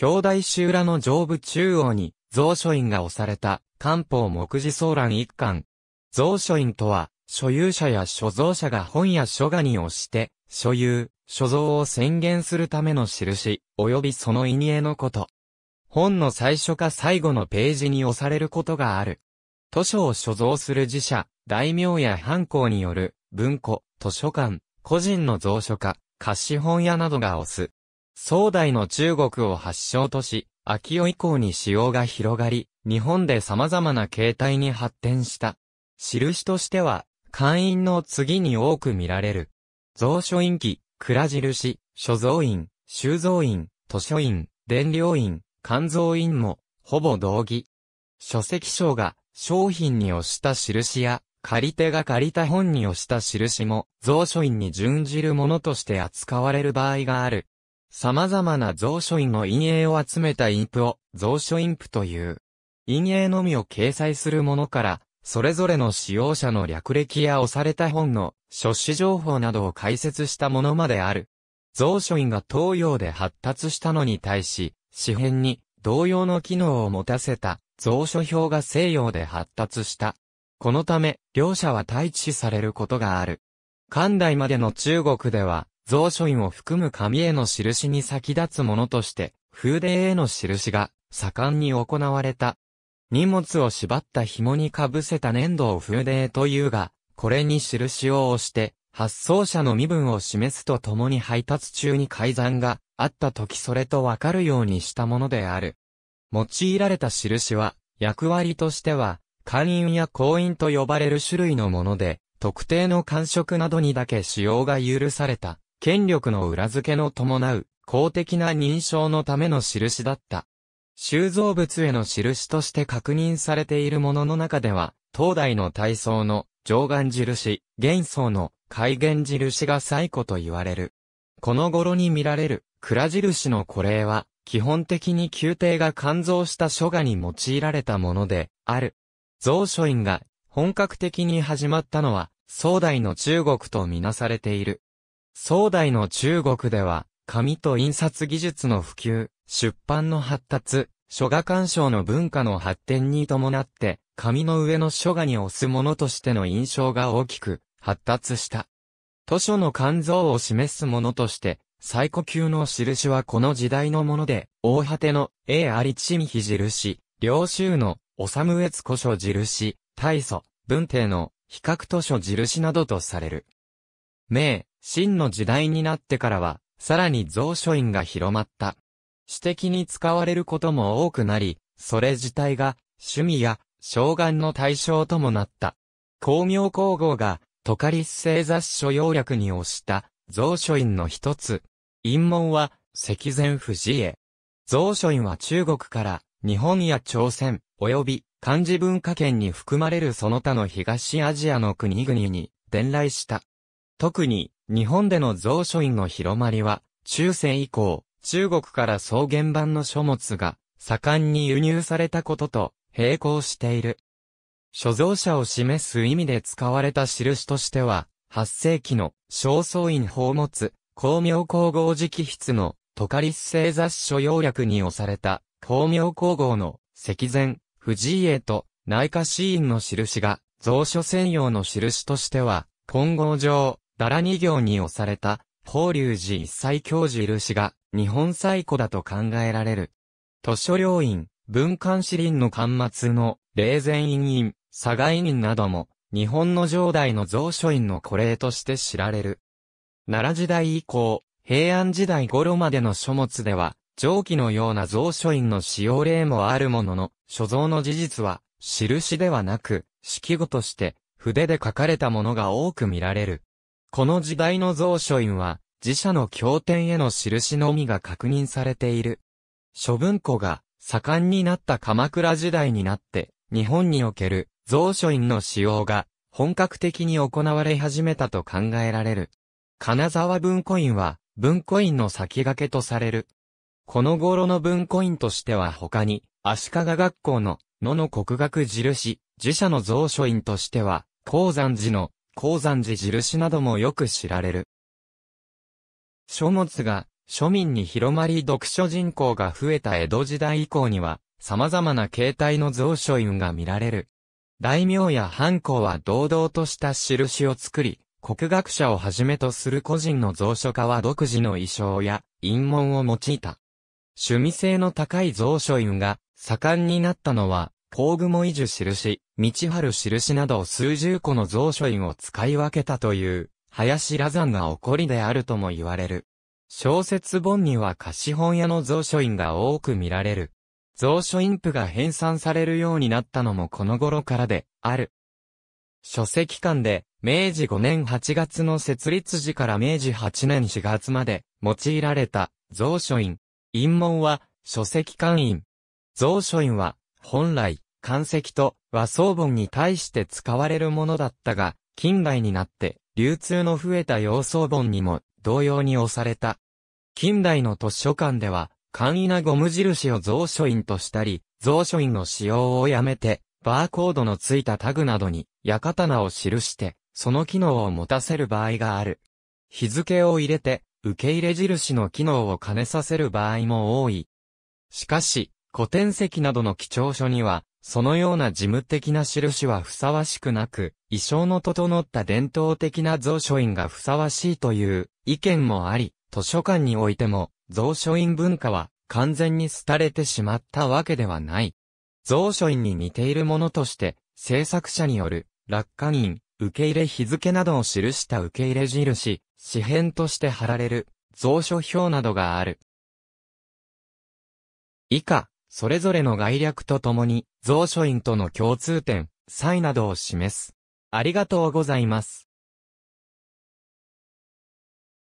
表題集裏の上部中央に、蔵書院が押された、官報目次相欄一巻。蔵書院とは、所有者や所蔵者が本や書画に押して、所有、所蔵を宣言するための印、及びその意味のこと。本の最初か最後のページに押されることがある。図書を所蔵する自社、大名や藩校による、文庫、図書館、個人の蔵書家、貸本屋などが押す。宋代の中国を発祥とし、秋代以降に使用が広がり、日本で様々な形態に発展した。印としては、会員の次に多く見られる。蔵書院記、蔵印、所蔵院、収蔵院、図書院、伝領院、肝蔵院も、ほぼ同義。書籍賞が、商品に押した印や、借り手が借りた本に押した印も、蔵書院に準じるものとして扱われる場合がある。様々な蔵書院の陰影を集めた陰譜を蔵書陰譜という。陰影のみを掲載するものから、それぞれの使用者の略歴や押された本の書誌情報などを解説したものまである。蔵書院が東洋で発達したのに対し、紙幣に同様の機能を持たせた蔵書表が西洋で発達した。このため、両者は対峙されることがある。寛代までの中国では、蔵書院を含む紙への印に先立つものとして、風鈴への印が盛んに行われた。荷物を縛った紐にかぶせた粘土を風鈴というが、これに印を押して、発送者の身分を示すとともに配達中に改ざんがあった時それとわかるようにしたものである。用いられた印は、役割としては、官員や公員と呼ばれる種類のもので、特定の官職などにだけ使用が許された。権力の裏付けの伴う公的な認証のための印だった。収蔵物への印として確認されているものの中では、東大の体操の上岸印、元層の改元印が最古と言われる。この頃に見られる蔵印の古例は、基本的に宮廷が肝臓した書画に用いられたもので、ある。蔵書院が本格的に始まったのは、宋代の中国とみなされている。宋代の中国では、紙と印刷技術の普及、出版の発達、書画鑑賞の文化の発展に伴って、紙の上の書画に押すものとしての印象が大きく発達した。図書の肝臓を示すものとして、最古級の印はこの時代のもので、大果ての、A ありちみひ印、領州の、おさむえつ古書印、大祖、文帝の、比較図書印などとされる。名、真の時代になってからは、さらに蔵書院が広まった。私的に使われることも多くなり、それ自体が、趣味や、障眼の対象ともなった。光明皇后が、トカリス製雑書要略に推した、蔵書院の一つ。陰門は、石前藤へ。蔵書院は中国から、日本や朝鮮、及び、漢字文化圏に含まれるその他の東アジアの国々に、伝来した。特に、日本での蔵書院の広まりは、中世以降、中国から草原版の書物が、盛んに輸入されたことと、並行している。所蔵者を示す意味で使われた印としては、8世紀の、正倉院宝物、光明皇后直筆の、トカリス製雑書要略に押された、光明皇后の、石前、藤井へと、内科死院の印が、蔵書専用の印としては、金剛上、だら二行に押された、法隆寺一切教授るしが、日本最古だと考えられる。図書領院、文官士林の巻末の、霊前院院、佐賀院なども、日本の上代の蔵書院の古霊として知られる。奈良時代以降、平安時代頃までの書物では、上記のような蔵書院の使用例もあるものの、所蔵の事実は、印ではなく、式語として、筆で書かれたものが多く見られる。この時代の蔵書院は、自社の経典への印のみが確認されている。諸文庫が盛んになった鎌倉時代になって、日本における蔵書院の使用が本格的に行われ始めたと考えられる。金沢文庫院は文庫院の先駆けとされる。この頃の文庫院としては他に、足利学校の野の国学印、自社の蔵書院としては、鉱山寺の鉱山寺印などもよく知られる。書物が庶民に広まり読書人口が増えた江戸時代以降には、様々な形態の蔵書院が見られる。大名や藩校は堂々とした印を作り、国学者をはじめとする個人の蔵書家は独自の衣装や陰文を用いた。趣味性の高い蔵書院が盛んになったのは、工具も維持印、道春印など数十個の蔵書院を使い分けたという、林羅山が起こりであるとも言われる。小説本には貸本屋の蔵書院が多く見られる。蔵書院譜が編纂されるようになったのもこの頃からで、ある。書籍館で、明治5年8月の設立時から明治8年4月まで、用いられた、蔵書院。院門は、書籍館院。蔵書院は、本来、漢石と和装盆に対して使われるものだったが、近代になって流通の増えた洋装盆にも同様に押された。近代の図書館では、簡易なゴム印を蔵書印としたり、蔵書印の使用をやめて、バーコードのついたタグなどに、館名を記して、その機能を持たせる場合がある。日付を入れて、受け入れ印の機能を兼ねさせる場合も多い。しかし、古典籍などの貴重書には、そのような事務的な印はふさわしくなく、衣装の整った伝統的な蔵書院がふさわしいという意見もあり、図書館においても、蔵書院文化は完全に廃れてしまったわけではない。蔵書院に似ているものとして、制作者による、落下院、受け入れ日付などを記した受け入れ印、紙片として貼られる、蔵書表などがある。以下、それぞれの概略とともに、蔵書院との共通点、差異などを示す。ありがとうございます。